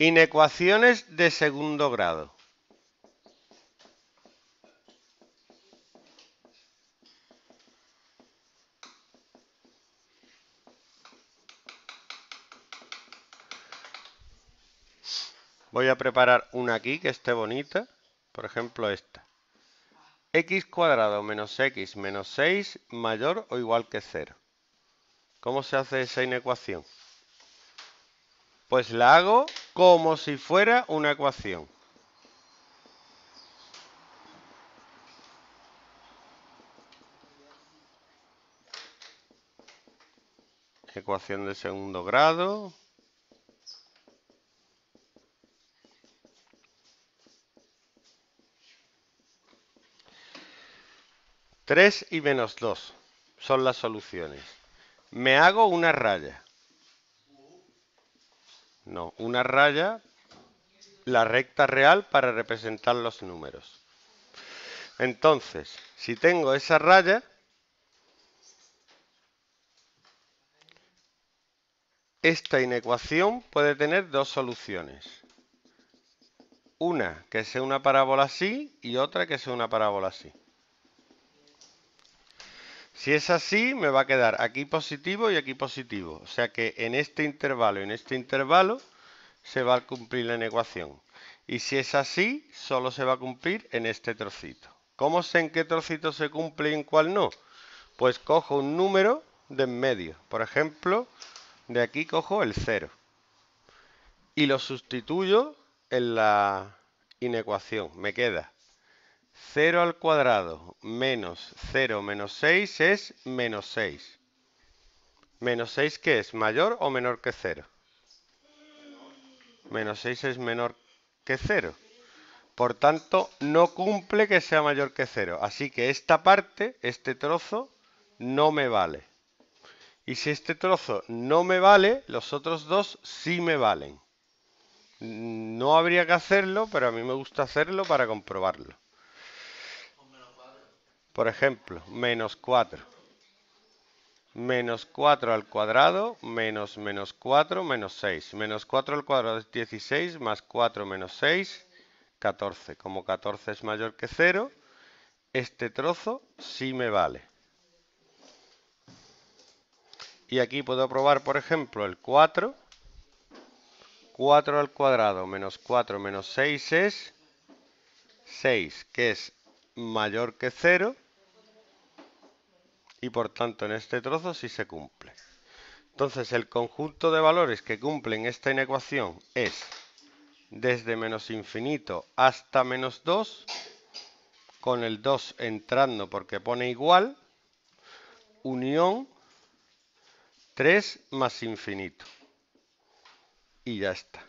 Inecuaciones de segundo grado. Voy a preparar una aquí que esté bonita. Por ejemplo, esta. x cuadrado menos x menos 6 mayor o igual que 0. ¿Cómo se hace esa inecuación? Pues la hago como si fuera una ecuación. Ecuación de segundo grado. Tres y menos dos son las soluciones. Me hago una raya. No, una raya, la recta real para representar los números. Entonces, si tengo esa raya, esta inecuación puede tener dos soluciones. Una que sea una parábola así y otra que sea una parábola así. Si es así, me va a quedar aquí positivo y aquí positivo. O sea que en este intervalo y en este intervalo se va a cumplir la ecuación. Y si es así, solo se va a cumplir en este trocito. ¿Cómo sé en qué trocito se cumple y en cuál no? Pues cojo un número de en medio. Por ejemplo, de aquí cojo el 0. Y lo sustituyo en la inecuación. Me queda 0 al cuadrado menos 0 menos 6 es menos 6. ¿Menos 6 qué es? ¿Mayor o menor que 0? Menos 6 es menor que 0. Por tanto, no cumple que sea mayor que 0. Así que esta parte, este trozo, no me vale. Y si este trozo no me vale, los otros dos sí me valen. No habría que hacerlo, pero a mí me gusta hacerlo para comprobarlo. Por ejemplo, menos 4. Menos 4 al cuadrado, menos menos 4, menos 6. Menos 4 al cuadrado es 16, más 4 menos 6, 14. Como 14 es mayor que 0, este trozo sí me vale. Y aquí puedo probar, por ejemplo, el 4. 4 al cuadrado menos 4 menos 6 es 6, que es mayor que 0 y por tanto en este trozo sí se cumple. Entonces el conjunto de valores que cumplen esta inecuación es desde menos infinito hasta menos 2, con el 2 entrando porque pone igual, unión 3 más infinito. Y ya está.